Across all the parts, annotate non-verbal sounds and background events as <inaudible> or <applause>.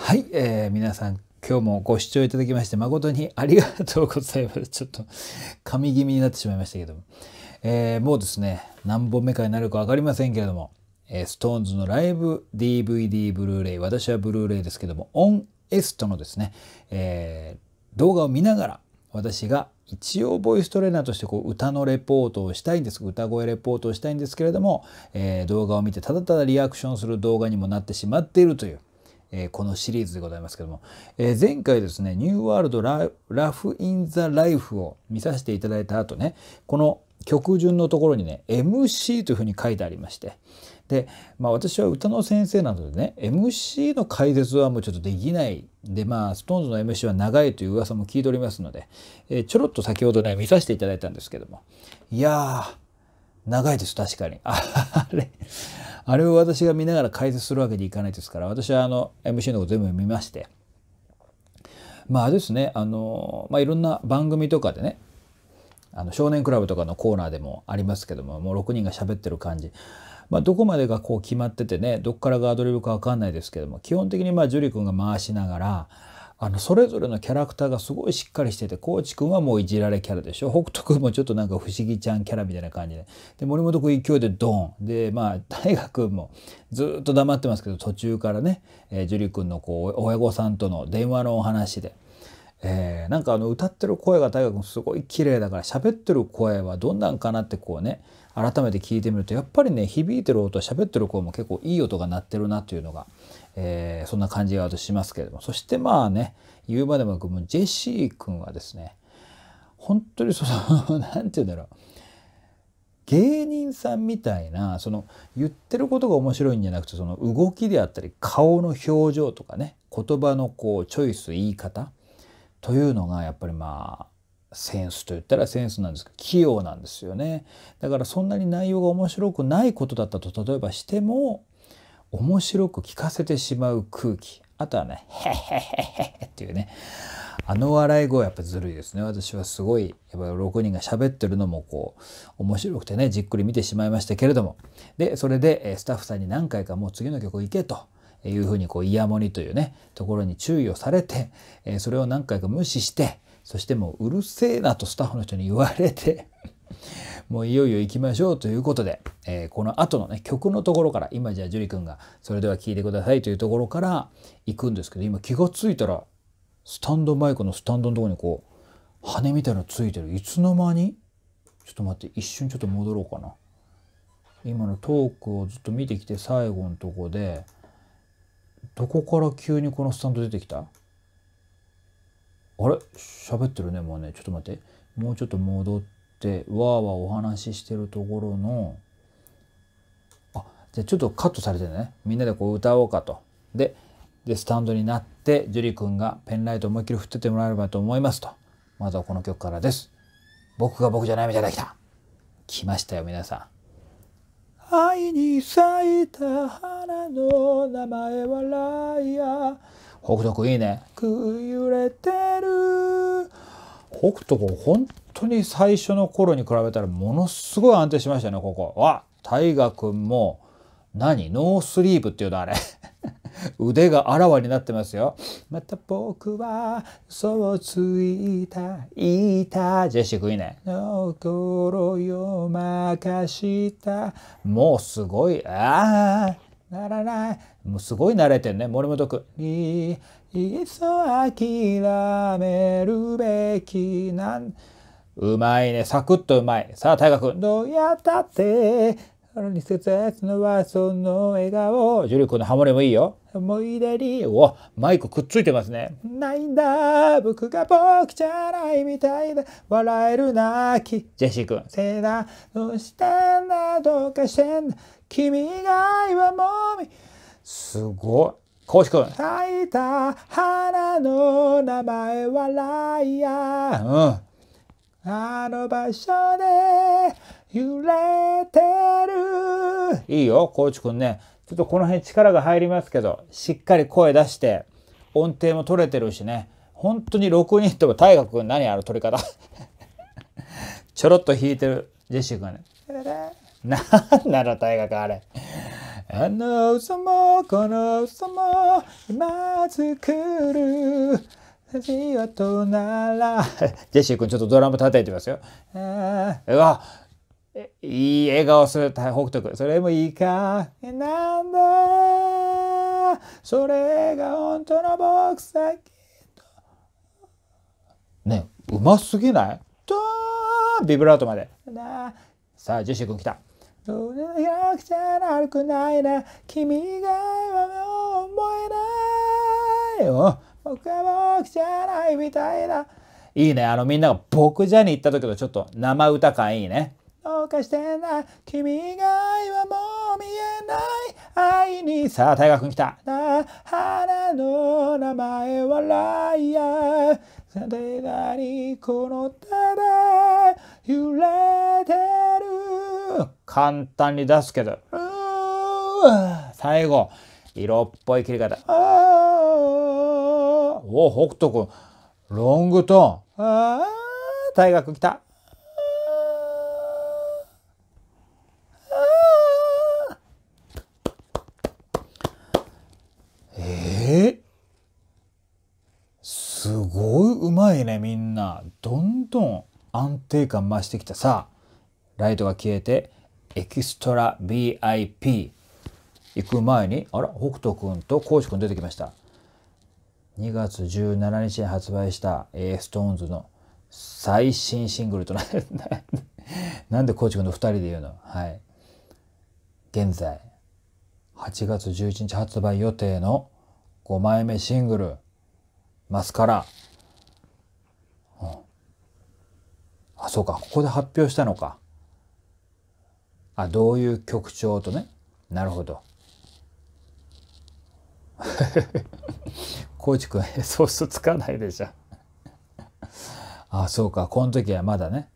はい、えー、皆さん今日もご視聴いただきまして誠にありがとうございます。ちょっと神気味になってしまいましたけども、えー、もうですね何本目かになるか分かりませんけれども、えー、SixTONES のライブ DVD ブルーレイ私はブルーレイですけどもオンエストのですね、えー、動画を見ながら私が一応ボイストレーナーとしてこう歌のレポートをしたいんです歌声レポートをしたいんですけれども、えー、動画を見てただただリアクションする動画にもなってしまっているというえこのシリーズでございますけども、え前回ですね、ニューワールドララフ・イン・ザ・ライフを見させていただいた後ね、この曲順のところにね、MC というふうに書いてありまして、で、まあ私は歌の先生なのでね、MC の解説はもうちょっとできないで、まあ、ストーンズの MC は長いという噂も聞いておりますので、えちょろっと先ほどね、見させていただいたんですけども、いやー、長いです、確かに。あれ、あれを私が見ながら解説するわけにいかないですから私はあの MC のこと全部見ましてまあですねあの、まあ、いろんな番組とかでねあの少年クラブとかのコーナーでもありますけどももう6人が喋ってる感じ、まあ、どこまでがこう決まっててねどっからがアドリブか分かんないですけども基本的にまあ樹君が回しながらあの、それぞれのキャラクターがすごいしっかりしてて、コーチくんはもういじられキャラでしょ。北斗くんもちょっとなんか不思議ちゃんキャラみたいな感じで。で、森本くん勢いでドン。で、まあ、大河くんもずっと黙ってますけど、途中からね、えー、樹里くんのこう、親御さんとの電話のお話で。えー、なんかあの歌ってる声が大河君すごい綺麗だから喋ってる声はどんなんかなってこうね改めて聞いてみるとやっぱりね響いてる音喋ってる声も結構いい音が鳴ってるなっていうのがえー、そんな感じがしますけれどもそしてまあね言うまでもなくジェシー君はですね本当にその何 <laughs> て言うんだろう芸人さんみたいなその言ってることが面白いんじゃなくてその動きであったり顔の表情とかね言葉のこうチョイス言い方というのがやっぱりまあセンスと言ったらセンスなんですけど器用なんですよねだからそんなに内容が面白くないことだったと例えばしても面白く聞かせてしまう空気あとはね「へへへへ」っていうねあの笑い声やっぱずるいですね私はすごいやっぱ6人が喋ってるのもこう面白くてねじっくり見てしまいましたけれどもでそれでスタッフさんに何回かもう次の曲行けと。いうふうにこうイヤモニというねところに注意をされて、えそれを何回か無視してそしてもううるせえなとスタッフの人に言われてもういよいよ行きましょうということで、えー、この後のね、曲のところから、今じゃあ樹くんが、それでは聴いてくださいというところから行くんですけど、今気が付いたら、スタンドマイクのスタンドのとこにこう、羽みたいのついてる。いつの間にちょっと待って、一瞬ちょっと戻ろうかな。今のトークをずっと見てきて最後のとこで、どこから急にこのスタンド出てきたあれ喋ってるね、もうね。ちょっと待って。もうちょっと戻って。ってわーわーお話ししてるところのあじゃあちょっとカットされてるねみんなでこう歌おうかとででスタンドになって樹里君がペンライト思いっきり振っててもらえればと思いますとまずはこの曲からです僕が僕じゃないみたいなきた来ましたよ皆さん愛に咲いた花の名前はライア北斗くんいいねく揺れてる北斗くん本当に最初の頃に比べたらものすごい安定しましたねここ。わ大河君も何ノースリーブっていうのあれ <laughs> 腕があらわになってますよ。また僕はそうついたいたジェシー・クイね。ネ。心よまかしたもうすごいああならないもうすごい慣れてんね森本君。いっそ諦めるべきなんうまいね。サクッとうまい。さあ、大河君。どうやったって、あのに切のはその笑顔。ジュリ君のハモリもいいよ。思い出に。お、マイクくっついてますね。ないんだ。僕が僕じゃないみたいだ。笑えるなき。ジェシー君。せいだ。どうしてんだ。どうかしてんだ。君以外はもうみ。すごい。コウシ君。咲いた花の名前はライアン。うん。あの場所で揺れてる。いいよ、コーチくんね。ちょっとこの辺力が入りますけど、しっかり声出して、音程も取れてるしね。本当に6人とも大河君何あの取り方 <laughs> ちょろっと弾いてるジェシー君ね。なんなの大河君あれ。あの嘘もこの嘘も今作るなら <laughs> ジェシー君ちょっとドラム叩いてますよ。あうわいい笑顔する北斗君それもいいかなんだそれが本当の僕さきねうますぎないとビブラートまでさあジェシー君来た。どうでなくちゃ悪くないな君が思えないよ僕は僕じゃないみたいな。いいね。あのみんなが僕じゃに行った時とちょっと生歌感いいね。どうかしてない。君以外はもう見えない。愛に。さあ、大学に来た。な花の名前はライアーさてなにこの手で揺れてる。簡単に出すけど。最後、色っぽい切り方。お北斗君ロングトーンあー大学来たえー、すごいうまいねみんなどんどん安定感増してきたさライトが消えてエキストラ VIP 行く前にあら北斗くんと浩く君出てきました2月17日に発売した SixTONES の最新シングルとなる <laughs> なんでコーチ君の2人で言うのはい現在8月11日発売予定の5枚目シングル「マスカラ」うん、あそうかここで発表したのかあどういう曲調とねなるほど <laughs> コーチ君、<laughs> ソースつかないでしょ。あそうか。この時はまだね。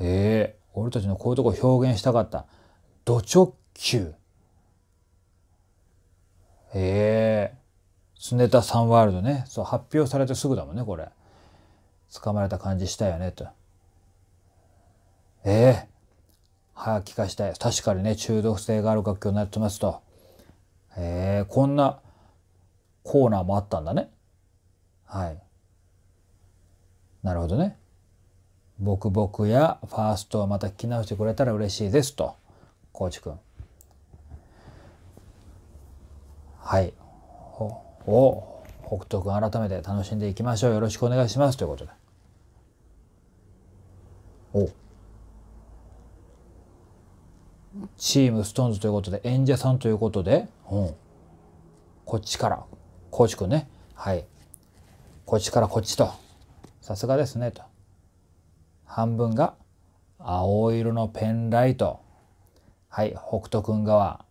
ええー、俺たちのこういうとこ表現したかった。土直球。ええー、スネタサンワールドね。そう、発表されてすぐだもんね、これ。かまれた感じしたよね、と。ええー、早く聞かしたい。確かにね、中毒性がある楽曲になってますと。へえこんなコーナーもあったんだね。はい。なるほどね。僕僕やファーストはまた聞き直してくれたら嬉しいですと。コーチくん。はい。お、北斗くん改めて楽しんでいきましょう。よろしくお願いしますということで。お。チームストーンズということで演者さんということで、うん、こっちからコーチくんねはいこっちからこっちとさすがですねと半分が青色のペンライトはい北斗くん側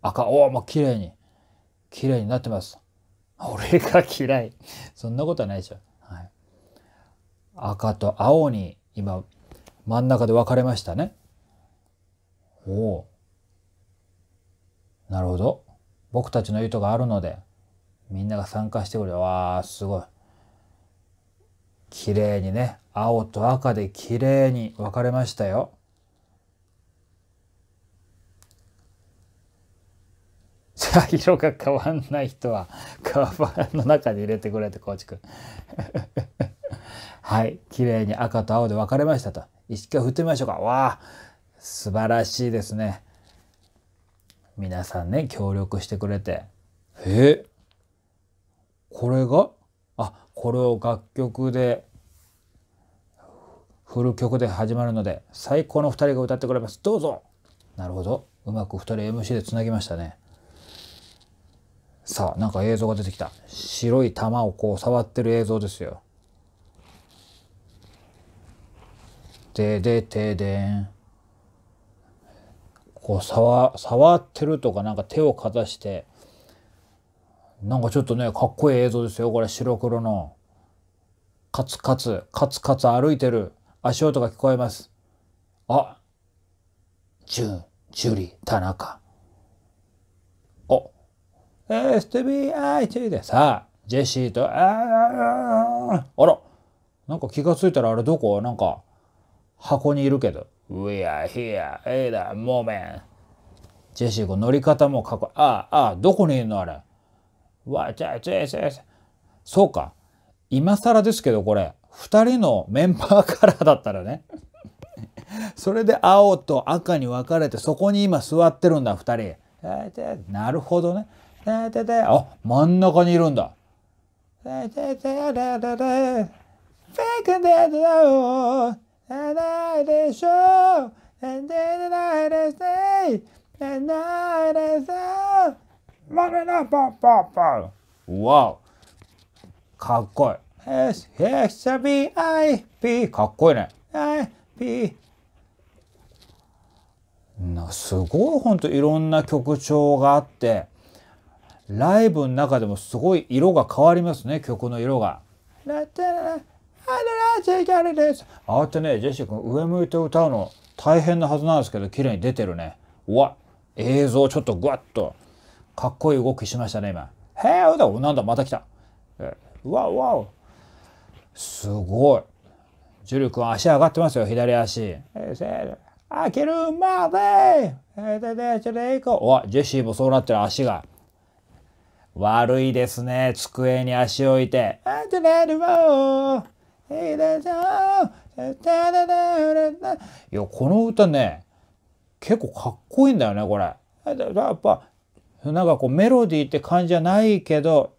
赤おおもう綺麗に綺麗になってます俺が嫌いそんなことはないでしょ、はい、赤と青に今真ん中で分かれましたねおおなるほど僕たちの意図があるのでみんなが参加してくれわあすごい綺麗にね青と赤で綺麗に分かれましたよじゃ <laughs> あ色が変わんない人はカバンの中に入れてくれてコーチくん <laughs> はい綺麗に赤と青で分かれましたと意識を振ってみましょうかわあ素晴らしいですね。皆さんね、協力してくれて。えこれがあ、これを楽曲で、フル曲で始まるので、最高の2人が歌ってくれます。どうぞなるほど。うまく2人 MC でつなぎましたね。さあ、なんか映像が出てきた。白い玉をこう触ってる映像ですよ。ででてでん。こう触触ってるとかなんか手をかざしてなんかちょっとねかっこいい映像ですよこれ白黒のカツカツカツカツ歩いてる足音が聞こえますあジュンジュリ田中おえ STBIT でさあジェシーとああらなんか気が付いたらあれどこなんか箱にいるけど We are here at a moment. ジェシーが乗り方もかっこいい。ああ、ああ、どこにいるのあれ。わちゃちゃちゃそうか。今更ですけど、これ、2人のメンバーカラーだったらね。それで青と赤に分かれて、そこに今座ってるんだ、2人。なるほどね。あ、真ん中にいるんだ。寝ないでしょ寝かっこいい s b i p かっこいいね IP なすごいほんといろんな曲調があってライブの中でもすごい色が変わりますね曲の色が。あのラジャルです。あってね、ジェシー君上向いて歌うの大変なはずなんですけど、綺麗に出てるね。うわ、映像ちょっとグワッと、かっこいい動きしましたね、今。へえ、だ、なんだ、また来た。うわうわすごい。ジュリ君足上がってますよ、左足。開けるまでえでで、ちょいこう。わ、ジェシーもそうなってる足が。悪いですね、机に足置いて。あ、じゃわえ、いや、この歌ね、結構かっこいいんだよね、これ。やっぱ、なんかこうメロディーって感じじゃないけど、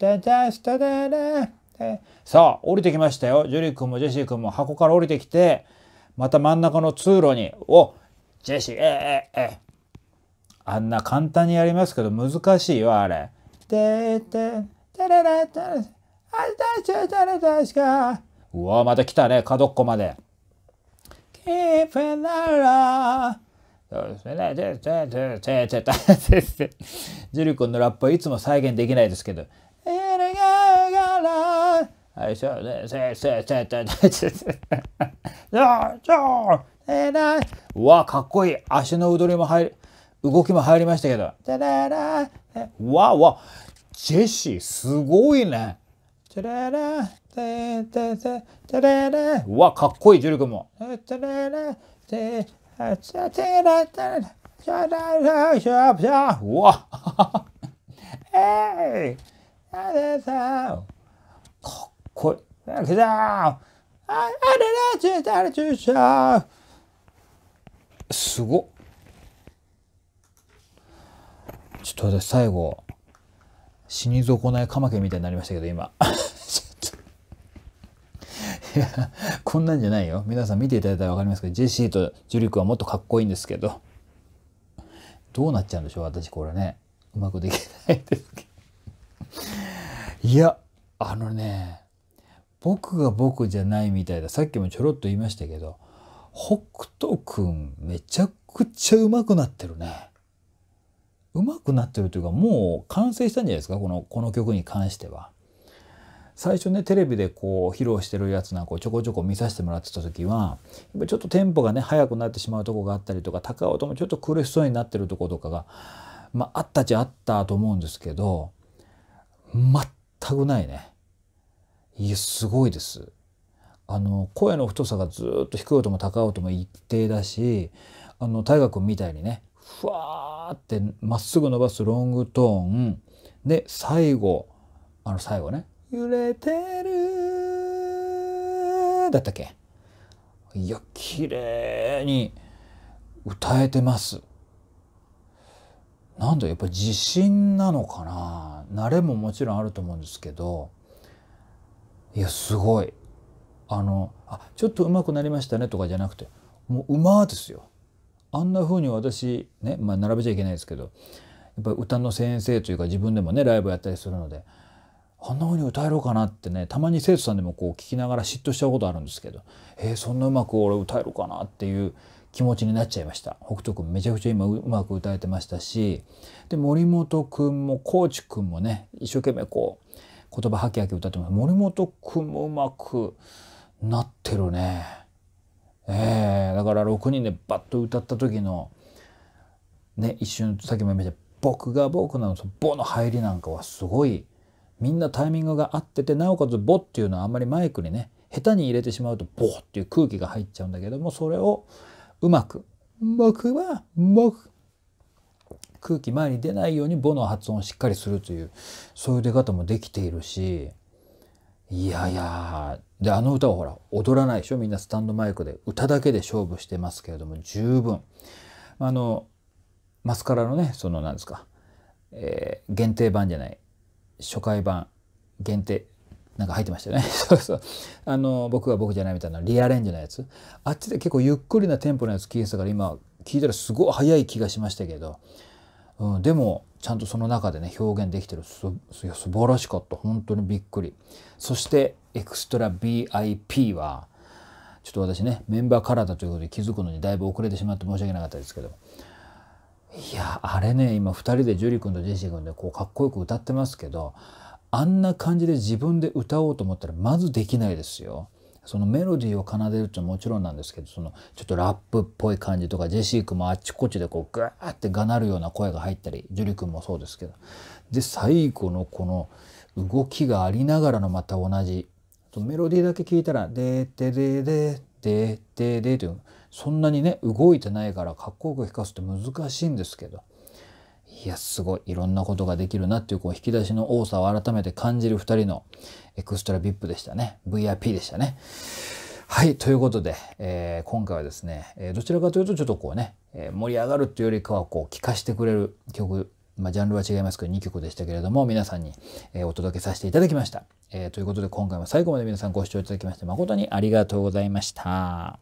さあ、降りてきましたよ。ジュリー君もジェシー君も箱から降りてきて、また真ん中の通路に、おジェシー、えええあんな簡単にやりますけど難しいよ、あれ。で、で、でれれ、でれ、あたし、たれ、たしか。うわまた来たね角っこまで。キーそうですね。ジュリコのラップはいつも再現できないですけど。はい、そうね、せせせせせせせ。うわ、かっこいい。足の踊りも入る、動きも入りましたけど。てらわわ、ジェシー、すごいね。ててててれれうわかっこいいジュル君もてれれてあちゃてれてれしゃららしゃしゃうわえいあれさかっこいいあれらちゅうたれちゅうしゃすごちょっと私最後死に損ないカマキみたいになりましたけど今や、<laughs> こんなんじゃないよ。皆さん見ていただいたら分かりますけど、ジェシーとジュリクはもっとかっこいいんですけど、どうなっちゃうんでしょう私これね。うまくできないですけど。いや、あのね、僕が僕じゃないみたいだ。さっきもちょろっと言いましたけど、北斗くんめちゃくちゃうまくなってるね。うまくなってるというか、もう完成したんじゃないですかこの、この曲に関しては。最初ねテレビでこう披露してるやつなんかをちょこちょこ見させてもらってた時はやっぱちょっとテンポがね速くなってしまうとこがあったりとか高尾ともちょっと苦しそうになってるとことかが、まあ、あったっちゃあったと思うんですけど全くないね。いやすごいです。あの声の太さがずっと低い音も高尾とも一定だしあの大河君みたいにねふわーってまっすぐ伸ばすロングトーンで最後あの最後ね揺れてるだったっけいや綺麗に歌えてますなんだやっぱ自信なのかな慣れももちろんあると思うんですけどいやすごいあのあちょっと上手くなりましたねとかじゃなくてもう馬ですよあんな風に私ねまあ並べちゃいけないですけどやっぱり歌の先生というか自分でもねライブやったりするのであんな風に歌えるかなってねたまに生徒さんでもこう聞きながら嫉妬しちゃうことあるんですけどえー、そんなうまく俺歌えるかなっていう気持ちになっちゃいました北斗くんめちゃくちゃ今うまく歌えてましたしで森本くんも高知くんもね一生懸命こう言葉ハキハキ歌ってます森本くんもうまくなってるねえー、だから6人でバッと歌った時のね一瞬さっきも言いました「僕が僕なの」その「ボ」の入りなんかはすごい。みんなタイミングが合っててなおかつ「ボ」っていうのはあんまりマイクにね下手に入れてしまうと「ボ」っていう空気が入っちゃうんだけどもそれをうまく「僕は僕」空気前に出ないように「ボ」の発音をしっかりするというそういう出方もできているしいやいやであの歌はほら踊らないでしょみんなスタンドマイクで歌だけで勝負してますけれども十分あのマスカラのねその何ですか、えー、限定版じゃない初回版限定なんか入ってましたよね <laughs> そうそうあの僕は僕じゃないみたいなリアレンジのやつあっちで結構ゆっくりなテンポのやつ聞いてたから今聞いたらすごい早い気がしましたけど、うん、でもちゃんとその中でね表現できてるすす素晴らしかった本当にびっくりそしてエクストラ BIP はちょっと私ねメンバーカラーだということで気づくのにだいぶ遅れてしまって申し訳なかったですけどいやあれね今2人で樹君とジェシー君でこうかっこよく歌ってますけどあんな感じで自分で歌おうと思ったらまずできないですよ。そのメロディーを奏でるってもちろんなんですけどそのちょっとラップっぽい感じとかジェシー君もあっちこっちでこうグーってがなるような声が入ったり樹君もそうですけどで最後のこの動きがありながらのまた同じメロディーだけ聞いたら「でーてでーでーでーでー」というそんなにね動いてないからかっこよく弾かすって難しいんですけどいやすごいいろんなことができるなっていうこう引き出しの多さを改めて感じる2人のエクストラ VIP でしたね VIP でしたね。はいということで、えー、今回はですね、えー、どちらかというとちょっとこうね、えー、盛り上がるっていうよりかはこう聴かしてくれる曲まあ、ジャンルは違いますけど2曲でしたけれども皆さんに、えお届けさせていただきました、えー、ということで今回も最後まで皆さんご視聴いただきまして誠にありがとうございました。